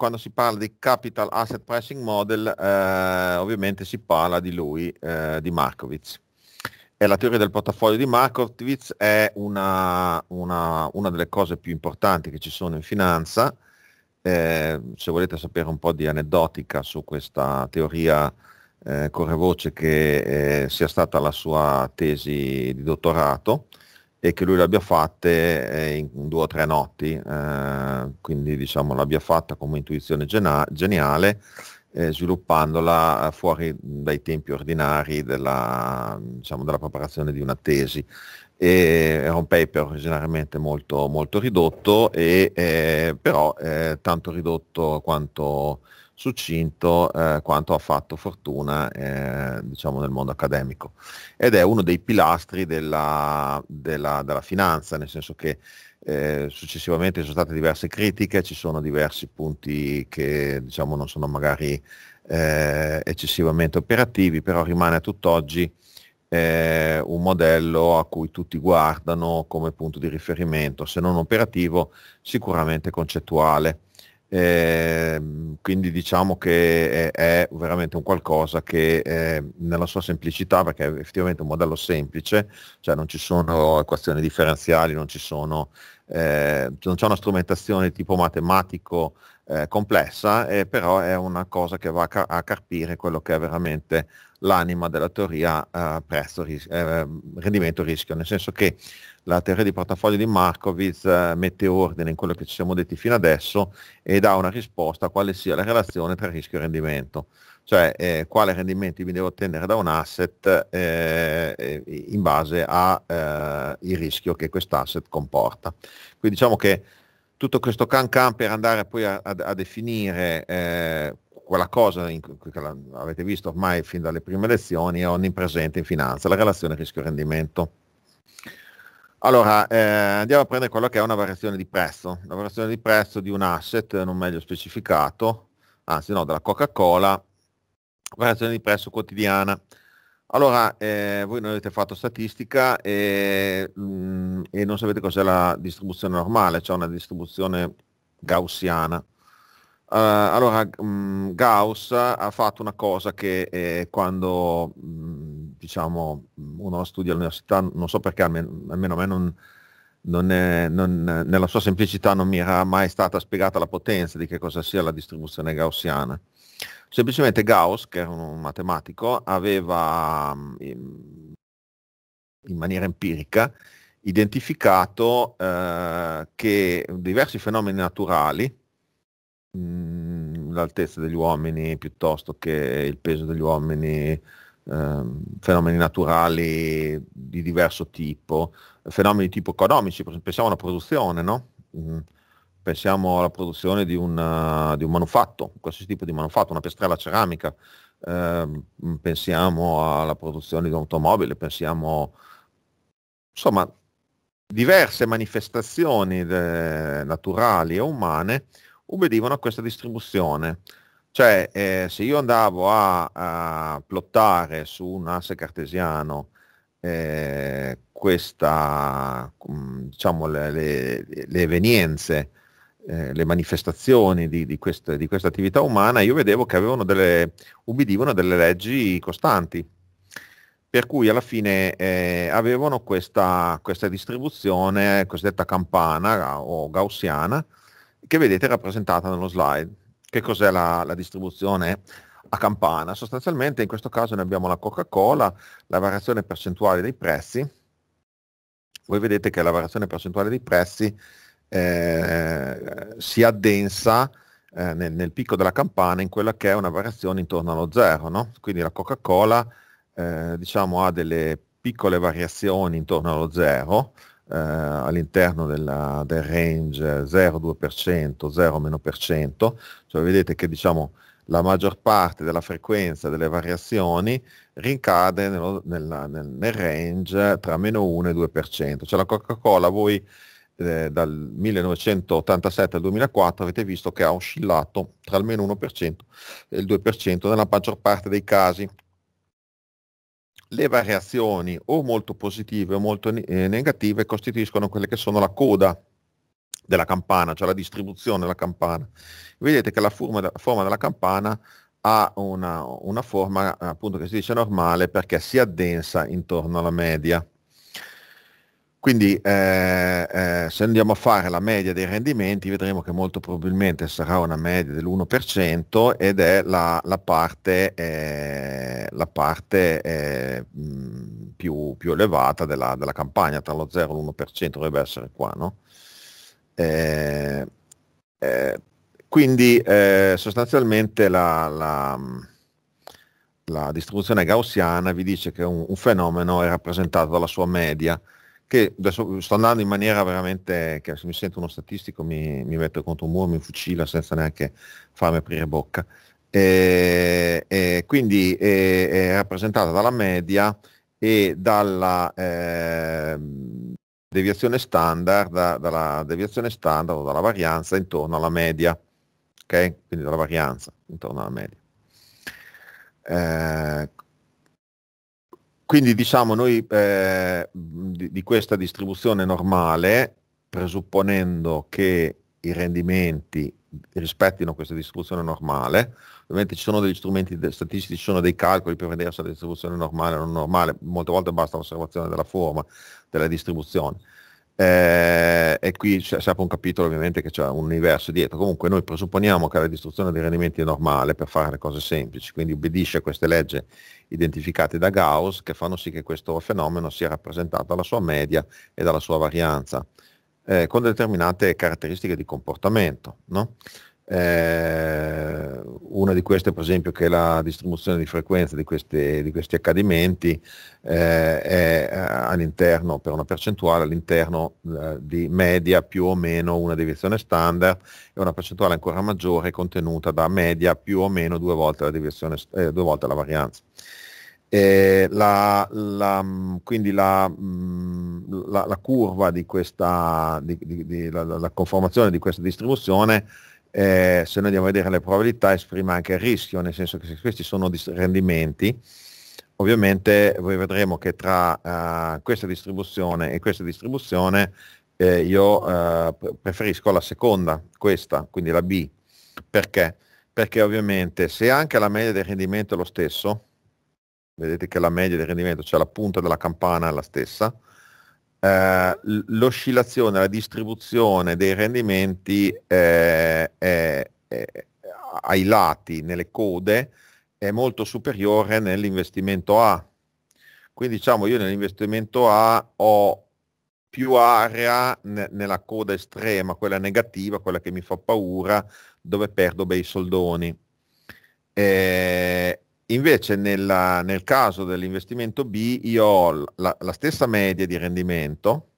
quando si parla di Capital Asset Pricing Model, eh, ovviamente si parla di lui, eh, di Markowitz. E la teoria del portafoglio di Markowitz è una, una, una delle cose più importanti che ci sono in finanza. Eh, se volete sapere un po' di aneddotica su questa teoria, eh, corre voce che eh, sia stata la sua tesi di dottorato, e che lui l'abbia fatta eh, in due o tre notti, eh, quindi diciamo l'abbia fatta come intuizione gena- geniale, eh, sviluppandola fuori dai tempi ordinari della, diciamo, della preparazione di una tesi. E era un paper originariamente molto, molto ridotto, e, eh, però eh, tanto ridotto quanto succinto eh, quanto ha fatto fortuna eh, diciamo nel mondo accademico ed è uno dei pilastri della, della, della finanza nel senso che eh, successivamente ci sono state diverse critiche ci sono diversi punti che diciamo non sono magari eh, eccessivamente operativi però rimane a tutt'oggi eh, un modello a cui tutti guardano come punto di riferimento se non operativo sicuramente concettuale eh, quindi diciamo che è, è, veramente un qualcosa che ehm, nella sua semplicità, perché è effettivamente un modello semplice, cioè non ci sono equazioni differenziali, non, sono, eh, non c'è una strumentazione tipo matematico eh, complessa, eh, però è una cosa che va a, car- a, carpire quello che è veramente l'anima della teoria eh, prezzo, ris- rendimento rischio, nel senso che la teoria di portafoglio di Markowitz eh, mette ordine in quello che ci siamo detti fino adesso e dà una risposta a quale sia la relazione tra rischio e rendimento, cioè eh, quale rendimento mi devo ottenere da un asset eh, in base al eh, rischio che quest'asset comporta. Quindi diciamo che tutto questo can-can per andare poi a, a, a definire eh, quella cosa in, che avete visto ormai fin dalle prime lezioni è onnipresente in finanza, la relazione rischio-rendimento. Allora, eh, andiamo a prendere quello che è una variazione di prezzo, la variazione di prezzo di un asset non meglio specificato, anzi no, della Coca-Cola, variazione di prezzo quotidiana. Allora, eh, voi non avete fatto statistica e, mh, mm, e, non sapete cos'è la distribuzione normale, cioè una distribuzione gaussiana. Uh, allora, mh, mm, Gauss ha fatto una cosa che eh, quando mh, mm, diciamo, uno studia all'università, non so perché, almeno a me non, non è, non, nella sua semplicità non mi era mai stata spiegata la potenza di che cosa sia la distribuzione gaussiana. Semplicemente Gauss, che era un matematico, aveva in maniera empirica identificato eh, che diversi fenomeni naturali, mh, mm, l'altezza degli uomini piuttosto che il peso degli uomini, ehm, fenomeni naturali di diverso tipo, fenomeni di tipo economici, pensiamo alla produzione, no? mm, pensiamo alla produzione di, una, eh, di un, manufatto, qualsiasi tipo di manufatto, una piastrella ceramica, ehm, mm, pensiamo alla produzione di un'automobile, pensiamo insomma diverse manifestazioni de- eh, naturali e umane obbedivano a questa distribuzione cioè, eh, se io andavo a, a, plottare su un asse cartesiano eh, questa, mm, diciamo, le, le, le evenienze, eh, le manifestazioni di, di, queste, di, questa attività umana, io vedevo che avevano delle, ubbidivano delle leggi costanti, per cui alla fine eh, avevano questa, questa, distribuzione cosiddetta campana o gaussiana, che vedete rappresentata nello slide. Che cos'è la, la distribuzione a campana? Sostanzialmente in questo caso ne abbiamo la Coca-Cola, la variazione percentuale dei prezzi. Voi vedete che la variazione percentuale dei prezzi eh, si addensa eh, nel, nel, picco della campana in quella che è una variazione intorno allo zero. No? Quindi la Coca-Cola eh, diciamo, ha delle piccole variazioni intorno allo zero, eh, all'interno della, del range 0,2%, 0-%, cioè vedete che diciamo la maggior parte della frequenza delle variazioni rincade nello, nella, nel, nel, range tra meno 1 e 2%. Cioè la Coca-Cola voi eh, dal 1987 al 2004 avete visto che ha oscillato tra almeno 1% e il 2% nella maggior parte dei casi le variazioni o molto positive o molto eh, negative costituiscono quelle che sono la coda della campana, cioè la distribuzione della campana. Vedete che la forma, la forma della campana ha una, una forma appunto che si dice normale perché si addensa intorno alla media. Quindi eh, eh, se andiamo a fare la media dei rendimenti vedremo che molto probabilmente sarà una media dell'1% ed è la, la parte, eh, la parte eh, mh, più, più, elevata della, della, campagna, tra lo 0 e l'1% dovrebbe essere qua. No? Eh, eh, quindi sostanzialmente la, la la distribuzione gaussiana vi dice che un, un fenomeno è rappresentato dalla sua media che adesso sto andando in maniera veramente che se mi sento uno statistico mi, mi metto contro un muro, mi fucila senza neanche farmi aprire bocca. E, e quindi è, è, rappresentata dalla media e dalla eh, deviazione standard, da, dalla deviazione standard o dalla varianza intorno alla media, ok? Quindi dalla varianza intorno alla media. Eh, quindi diciamo noi eh, di, di, questa distribuzione normale, presupponendo che i rendimenti rispettino questa distribuzione normale, ovviamente ci sono degli strumenti de- statistici, ci sono dei calcoli per vedere se la distribuzione è normale o non normale, molte volte basta l'osservazione della forma della distribuzione. Eh, e qui c'è sempre un capitolo ovviamente che c'è un universo dietro. Comunque noi presupponiamo che la distruzione dei rendimenti è normale per fare le cose semplici, quindi obbedisce a queste leggi identificate da Gauss che fanno sì che questo fenomeno sia rappresentato dalla sua media e dalla sua varianza, eh, con determinate caratteristiche di comportamento. No? Eh, una di queste, per esempio, che è la distribuzione di frequenza di, queste, di questi accadimenti, eh, è eh, all'interno, per una percentuale, all'interno eh, di media più o meno una deviazione standard e una percentuale ancora maggiore contenuta da media più o meno due volte la, deviazione, eh, due volte la varianza. La, la, mm, quindi mm, la, la, curva di questa, di, di, la conformazione di questa distribuzione eh, se noi andiamo a vedere le probabilità esprime anche il rischio, nel senso che se questi sono rendimenti, ovviamente voi vedremo che tra uh, questa distribuzione e questa distribuzione eh, io uh, preferisco la seconda, questa, quindi la B. Perché? Perché ovviamente se anche la media del rendimento è lo stesso, vedete che la media del rendimento, cioè la punta della campana è la stessa, eh, l'oscillazione, la distribuzione dei rendimenti eh, eh, ai lati, nelle code, è molto superiore nell'investimento A. Quindi diciamo io nell'investimento A ho più area n- nella coda estrema, quella negativa, quella che mi fa paura, dove perdo bei soldoni. Eh, Invece nella, nel caso dell'investimento B io ho la, la, stessa media di rendimento,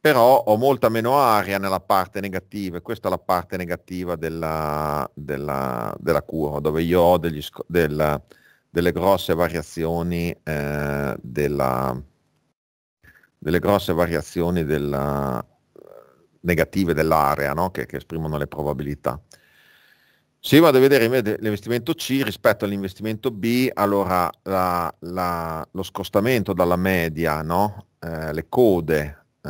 però ho molta meno aria nella parte negativa e questa è la parte negativa della, della, della curva, dove io ho degli, del, delle grosse variazioni, eh, della, delle grosse variazioni negative dell'area no? che, che esprimono le probabilità. Se vado a vedere l'investimento C rispetto all'investimento B, allora la, la, lo scostamento dalla media, no? eh, le code eh,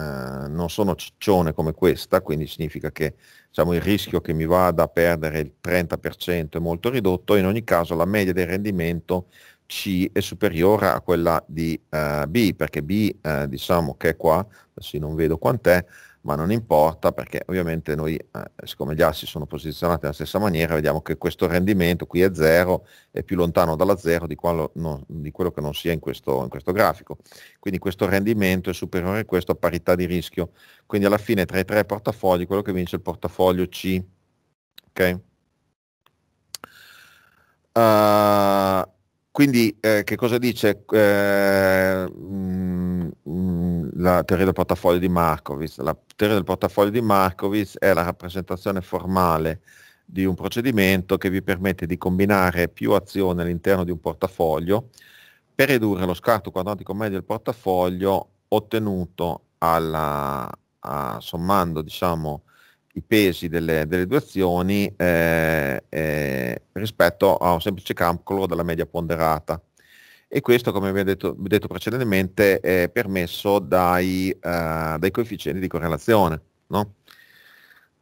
non sono ciccione come questa, quindi significa che diciamo, il rischio che mi vada a perdere il 30% è molto ridotto, in ogni caso la media del rendimento C è superiore a quella di eh, B, perché B eh, diciamo che è qua, adesso non vedo quant'è, ma non importa perché ovviamente noi, eh, siccome gli assi sono posizionati nella stessa maniera, vediamo che questo rendimento qui è zero, è più lontano dalla zero di, no, di, quello che non sia in questo, in questo grafico. Quindi questo rendimento è superiore a questo a parità di rischio. Quindi alla fine tra i tre portafogli quello che vince è il portafoglio C. Ok? Uh, quindi eh, che cosa dice? Eh, mh, mm, Mm, la teoria del portafoglio di Markowitz. La teoria del portafoglio di Markowitz è la rappresentazione formale di un procedimento che vi permette di combinare più azioni all'interno di un portafoglio per ridurre lo scarto quadratico medio del portafoglio ottenuto alla, a, sommando diciamo, i pesi delle, delle due azioni eh, eh, rispetto a un semplice calcolo della media ponderata e questo, come vi ho detto, detto, precedentemente, è permesso dai, uh, dai coefficienti di correlazione. No?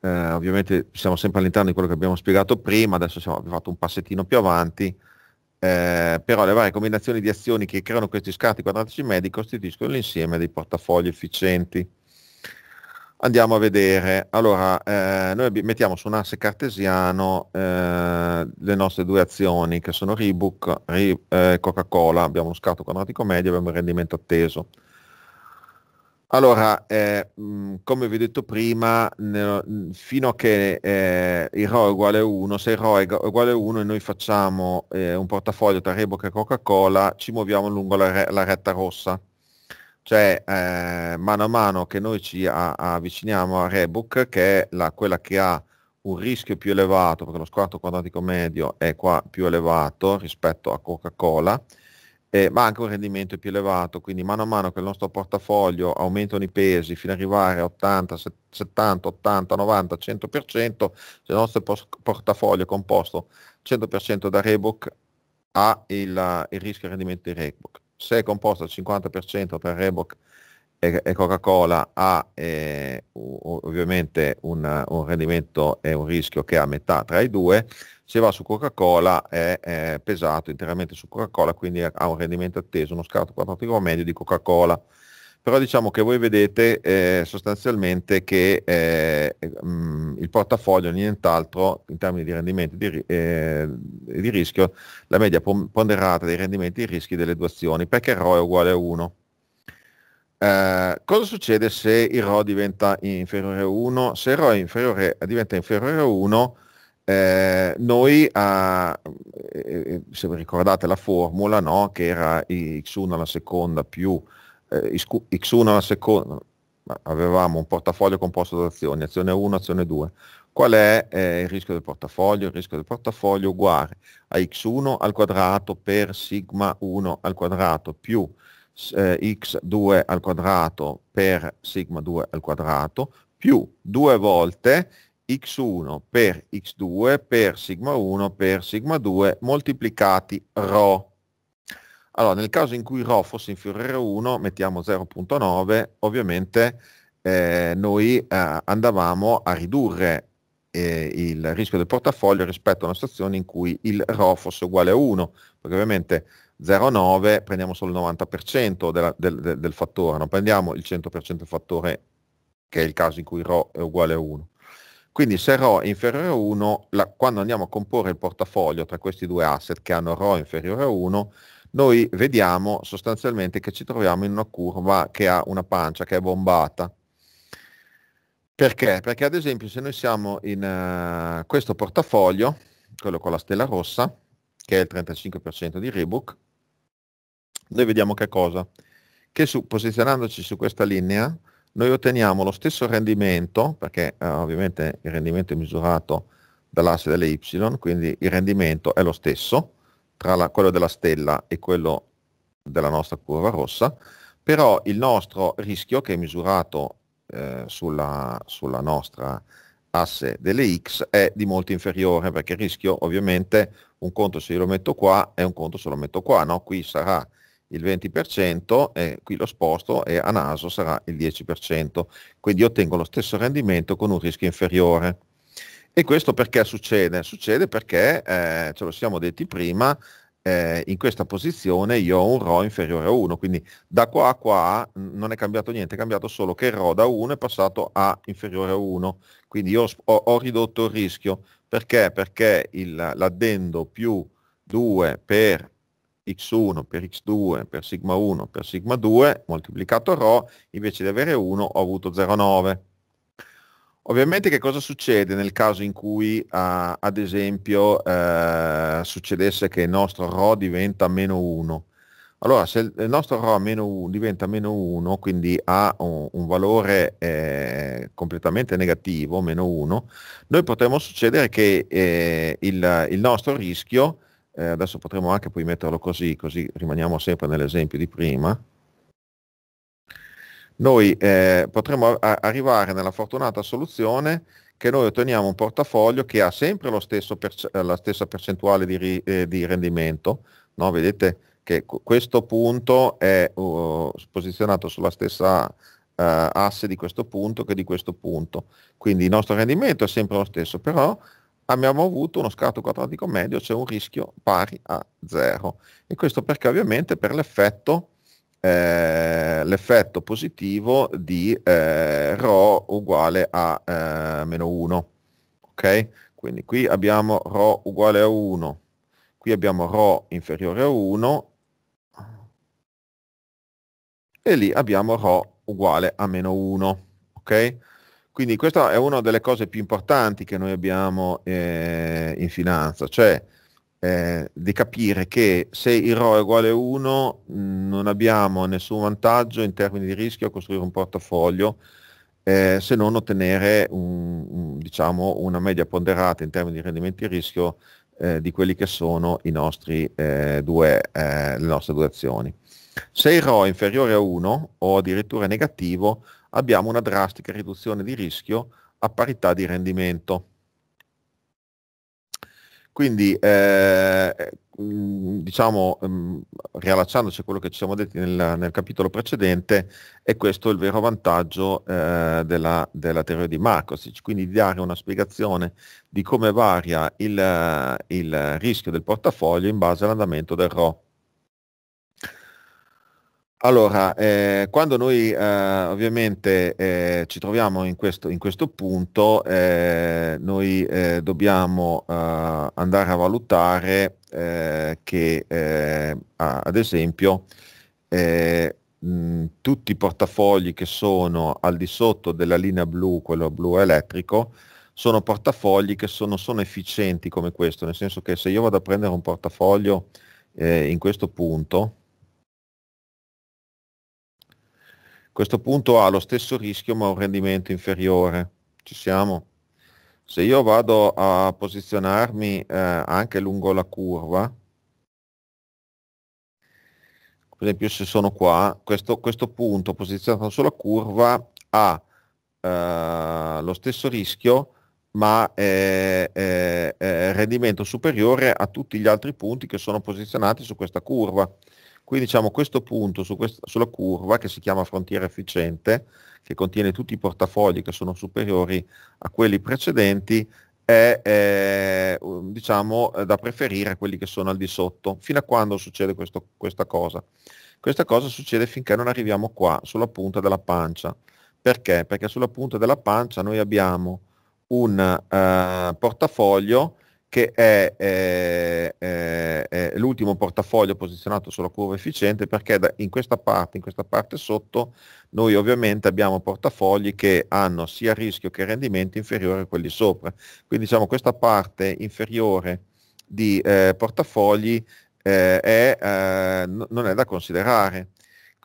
Uh, ovviamente siamo sempre all'interno di quello che abbiamo spiegato prima, adesso siamo, abbiamo fatto un passettino più avanti, eh, però le varie combinazioni di azioni che creano questi scarti quadratici medi costituiscono l'insieme dei portafogli efficienti. Andiamo a vedere, allora eh, noi mettiamo su un asse cartesiano eh, le nostre due azioni che sono Rebook e eh, Coca-Cola, abbiamo uno scatto quadratico medio, abbiamo il rendimento atteso. Allora, mh, eh, mm, come vi ho detto prima, ne, mm, fino a che eh, il RO è uguale a 1, se il RO è uguale a 1 e noi facciamo eh, un portafoglio tra Rebook e Coca-Cola, ci muoviamo lungo la, la retta rossa cioè eh, mano a mano che noi ci a- avviciniamo a Rebook, che è la, quella che ha un rischio più elevato, perché lo squarto quadratico medio è qua più elevato rispetto a Coca-Cola, eh, ma anche un rendimento più elevato, quindi mano a mano che il nostro portafoglio aumentano i pesi fino ad arrivare a 80, 70, 80, 90, 100%, se il nostro portafoglio è composto 100% da Rebook ha il, il rischio rendimento di Rebook se è composta al 50% per Reebok e, e Coca-Cola ha eh, ovviamente un, un, rendimento e un rischio che è a metà tra i due, se va su Coca-Cola è, è pesato interamente su Coca-Cola, quindi ha un rendimento atteso, uno scarto quadratico medio di Coca-Cola però diciamo che voi vedete eh, sostanzialmente che eh, mh, mm, il portafoglio nient'altro in termini di rendimento di, eh, di rischio, la media ponderata dei rendimenti di rischi delle due azioni, perché il RO è uguale a 1. Eh, cosa succede se il RO diventa inferiore a 1? Se il RO inferiore, diventa inferiore a 1, eh, noi, ah, eh, eh, se vi ricordate la formula, no, che era x1 alla seconda più eh, X1 alla seconda, avevamo un portafoglio composto da azioni, azione 1, azione 2. Qual è eh, il rischio del portafoglio? Il rischio del portafoglio è uguale a x1 al quadrato per sigma 1 al quadrato più eh, x2 al quadrato per sigma 2 al quadrato più due volte x1 per x2 per sigma 1 per sigma 2 moltiplicati ρ allora, nel caso in cui Rho fosse inferiore a 1, mettiamo 0.9, ovviamente eh, noi eh, andavamo a ridurre eh, il rischio del portafoglio rispetto a una situazione in cui il Rho fosse uguale a 1, perché ovviamente 0,9 prendiamo solo il 90% della, del, del, fattore, non prendiamo il 100% del fattore che è il caso in cui Rho è uguale a 1. Quindi se Rho è inferiore a 1, la, quando andiamo a comporre il portafoglio tra questi due asset che hanno Rho inferiore a 1, noi vediamo sostanzialmente che ci troviamo in una curva che ha una pancia, che è bombata. Perché? Perché ad esempio se noi siamo in uh, questo portafoglio, quello con la stella rossa, che è il 35% di Rebook, noi vediamo che cosa? Che su, posizionandoci su questa linea noi otteniamo lo stesso rendimento, perché uh, ovviamente il rendimento è misurato dall'asse delle y, quindi il rendimento è lo stesso, tra la, quello della stella e quello della nostra curva rossa, però il nostro rischio che è misurato eh, sulla, sulla nostra asse delle x è di molto inferiore perché il rischio ovviamente un conto se io lo metto qua e un conto se lo metto qua, no? qui sarà il 20% e qui lo sposto e a naso sarà il 10%, quindi ottengo lo stesso rendimento con un rischio inferiore. E questo perché succede? Succede perché, eh, ce lo siamo detti prima, eh, in questa posizione io ho un RO inferiore a 1, quindi da qua a qua non è cambiato niente, è cambiato solo che il RO da 1 è passato a inferiore a 1, quindi io ho, ho ridotto il rischio. Perché? Perché il, l'addendo più 2 per x1 per x2 per sigma 1 per sigma 2 moltiplicato RO invece di avere 1 ho avuto 0,9 Ovviamente che cosa succede nel caso in cui, uh, ad esempio, uh, succedesse che il nostro RO diventa meno 1? Allora, se il nostro RO meno diventa meno 1, quindi ha un, un valore eh, completamente negativo, meno 1, noi potremmo succedere che eh, il, il, nostro rischio, eh, adesso potremmo anche poi metterlo così, così rimaniamo sempre nell'esempio di prima, noi eh, potremmo arrivare nella fortunata soluzione che noi otteniamo un portafoglio che ha sempre per- eh, la stessa percentuale di, ri- eh, di rendimento. No? Vedete che questo punto è uh, posizionato sulla stessa uh, asse di questo punto che di questo punto. Quindi il nostro rendimento è sempre lo stesso, però abbiamo avuto uno scatto quadratico medio, cioè un rischio pari a zero. E questo perché ovviamente per l'effetto eh, l'effetto positivo di eh, ρ uguale a eh, meno 1. Ok? Quindi qui abbiamo Rho uguale a 1, qui abbiamo Rho inferiore a 1 e lì abbiamo Rho uguale a meno 1. Ok? Quindi questa è una delle cose più importanti che noi abbiamo eh, in finanza, cioè eh, di capire che se il RO è uguale a 1 non abbiamo nessun vantaggio in termini di rischio a costruire un portafoglio eh, se non ottenere un, diciamo, una media ponderata in termini di rendimenti e rischio eh, di quelli che sono nostri, eh, due, eh, le nostre due azioni. Se il RO è inferiore a 1 o addirittura negativo abbiamo una drastica riduzione di rischio a parità di rendimento. Quindi, eh, eh mm, diciamo, mm, riallacciandoci a quello che ci siamo detti nel, nel capitolo precedente, è questo il vero vantaggio eh, della, della, teoria di Markovic, quindi di dare una spiegazione di come varia il, eh, il rischio del portafoglio in base all'andamento del RO. Allora, eh, quando noi eh, ovviamente eh, ci troviamo in questo, in questo punto, eh, noi eh, dobbiamo eh, andare a valutare che, ad esempio, mh, tutti i portafogli che sono al di sotto della linea blu, quello blu elettrico, sono portafogli che sono, sono efficienti come questo, nel senso che se io vado a prendere un portafoglio in questo punto, questo punto ha lo stesso rischio ma un rendimento inferiore. Ci siamo? Se io vado a posizionarmi eh, anche lungo la curva, per esempio se sono qua, questo, questo punto posizionato sulla curva ha eh, lo stesso rischio ma è, è, è rendimento superiore a tutti gli altri punti che sono posizionati su questa curva. Quindi diciamo questo punto su quest- sulla curva che si chiama frontiera efficiente, che contiene tutti i portafogli che sono superiori a quelli precedenti, è um, diciamo, eh, diciamo, da preferire a quelli che sono al di sotto, fino a quando succede questo, questa cosa. Questa cosa succede finché non arriviamo qua, sulla punta della pancia. Perché? Perché sulla punta della pancia noi abbiamo un eh, portafoglio che è, eh, eh, è eh, l'ultimo portafoglio posizionato sulla curva efficiente perché da, in questa parte, in questa parte sotto, noi ovviamente abbiamo portafogli che hanno sia rischio che rendimento inferiore a quelli sopra. Quindi diciamo questa parte inferiore di eh, portafogli eh, è, eh, non è da considerare.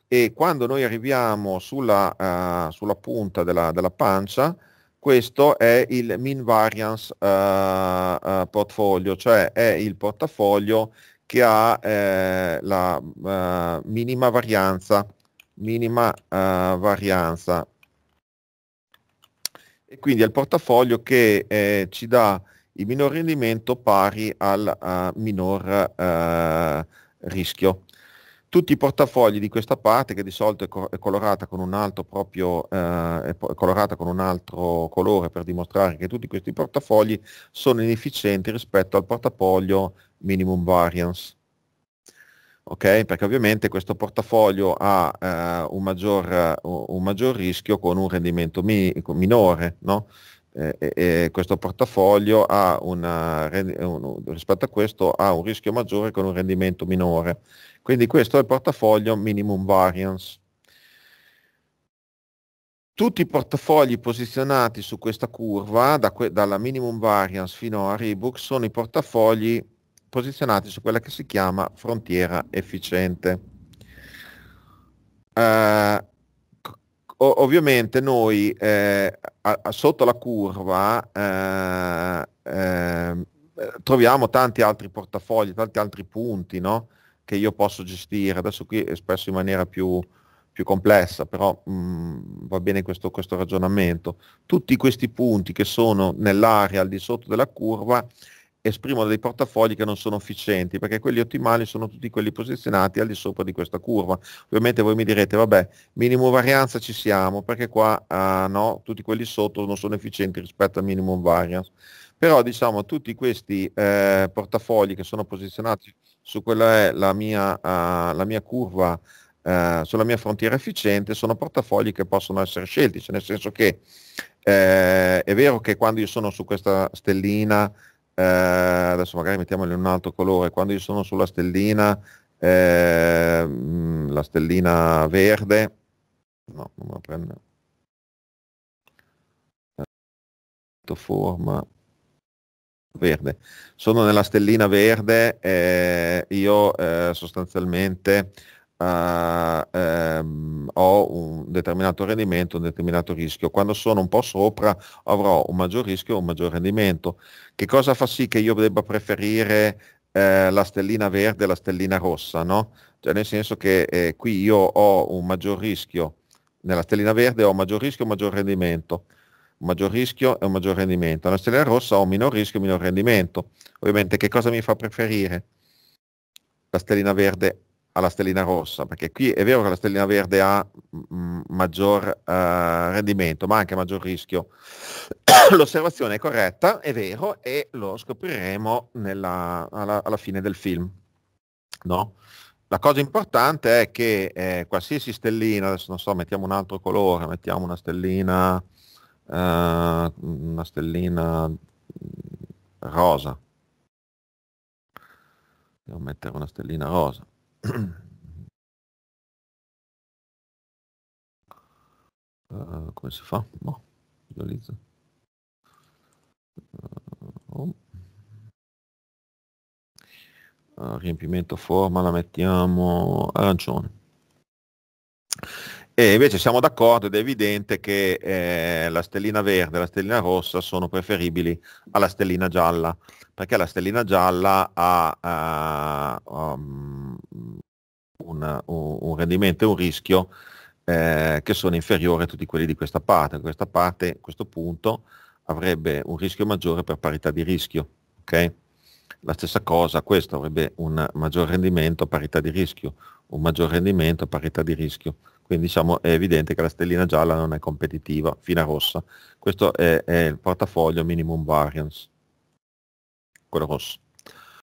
E quando noi arriviamo sulla, uh, sulla punta della, della pancia, questo è il mean variance uh, uh, portfolio, cioè è il portafoglio che ha eh, la uh, minima varianza, minima varianza. E quindi è il portafoglio che eh, ci dà il minor rendimento pari al minor rischio tutti i portafogli di questa parte che di solito è, co- è colorata con un altro proprio eh, è colorata con un altro colore per dimostrare che tutti questi portafogli sono inefficienti rispetto al portafoglio minimum variance ok perché ovviamente questo portafoglio ha eh, un, maggior, un, maggior, rischio con un rendimento mi- minore no? eh, eh, questo portafoglio ha una, eh, rispetto a questo ha un rischio maggiore con un rendimento minore. Quindi questo è il portafoglio minimum variance. Tutti i portafogli posizionati su questa curva, da que- dalla minimum variance fino a Rebook, sono i portafogli posizionati su quella che si chiama frontiera efficiente. Uh, ovviamente noi eh, a, a, sotto la curva eh, eh, troviamo tanti altri portafogli, tanti altri punti no? che io posso gestire, adesso qui espresso in maniera più, più complessa, però mh, mm, va bene questo, questo ragionamento. Tutti questi punti che sono nell'area al di sotto della curva esprimono dei portafogli che non sono efficienti, perché quelli ottimali sono tutti quelli posizionati al di sopra di questa curva. Ovviamente voi mi direte, vabbè, minimo varianza ci siamo, perché qua uh, no, tutti quelli sotto non sono efficienti rispetto al minimum variance. Però diciamo tutti questi eh, portafogli che sono posizionati su quella è la mia, uh, la mia curva Uh, sulla mia frontiera efficiente sono portafogli che possono essere scelti, cioè nel senso che eh, è vero che quando io sono su questa stellina eh, adesso magari mettiamolo in un altro colore, quando io sono sulla stellina, eh, mm, la stellina verde, no, non me la prendo, forma verde, sono nella stellina verde, eh, io eh, sostanzialmente Uh, ehm, ho un determinato rendimento, un determinato rischio. Quando sono un po' sopra avrò un maggior rischio e un maggior rendimento. Che cosa fa sì che io debba preferire eh, la stellina verde e la stellina rossa? No? Cioè nel senso che eh, qui io ho un maggior rischio, nella stellina verde ho un maggior rischio e un maggior rendimento maggior rischio e un maggior rendimento. Nella stella rossa ho minor rischio e minor rendimento. Ovviamente che cosa mi fa preferire la stellina verde alla stellina rossa, perché qui è vero che la stellina verde ha mh, mm, mm, maggior uh, rendimento, ma anche maggior rischio. L'osservazione è corretta, è vero, e lo scopriremo nella, alla, alla, fine del film. No? La cosa importante è che eh, qualsiasi stellina, adesso non so, mettiamo un altro colore, mettiamo una stellina, uh, una stellina mm, rosa. Devo mettere una stellina rosa uh, come si fa? No, boh, visualizza. Uh, eh, oh. Eh, riempimento forma la mettiamo arancione. E invece siamo d'accordo ed è evidente che eh, la stellina verde e la stellina rossa sono preferibili alla stellina gialla, perché la stellina gialla ha uh, um, un, un, rendimento e un rischio eh, che sono inferiori a tutti quelli di questa parte. Questa parte, a questo punto, avrebbe un rischio maggiore per parità di rischio. Okay? La stessa cosa, questo avrebbe un maggior rendimento a parità di rischio, un maggior rendimento a parità di rischio quindi diciamo è evidente che la stellina gialla non è competitiva fina rossa questo è, è il portafoglio minimum variance quello rosso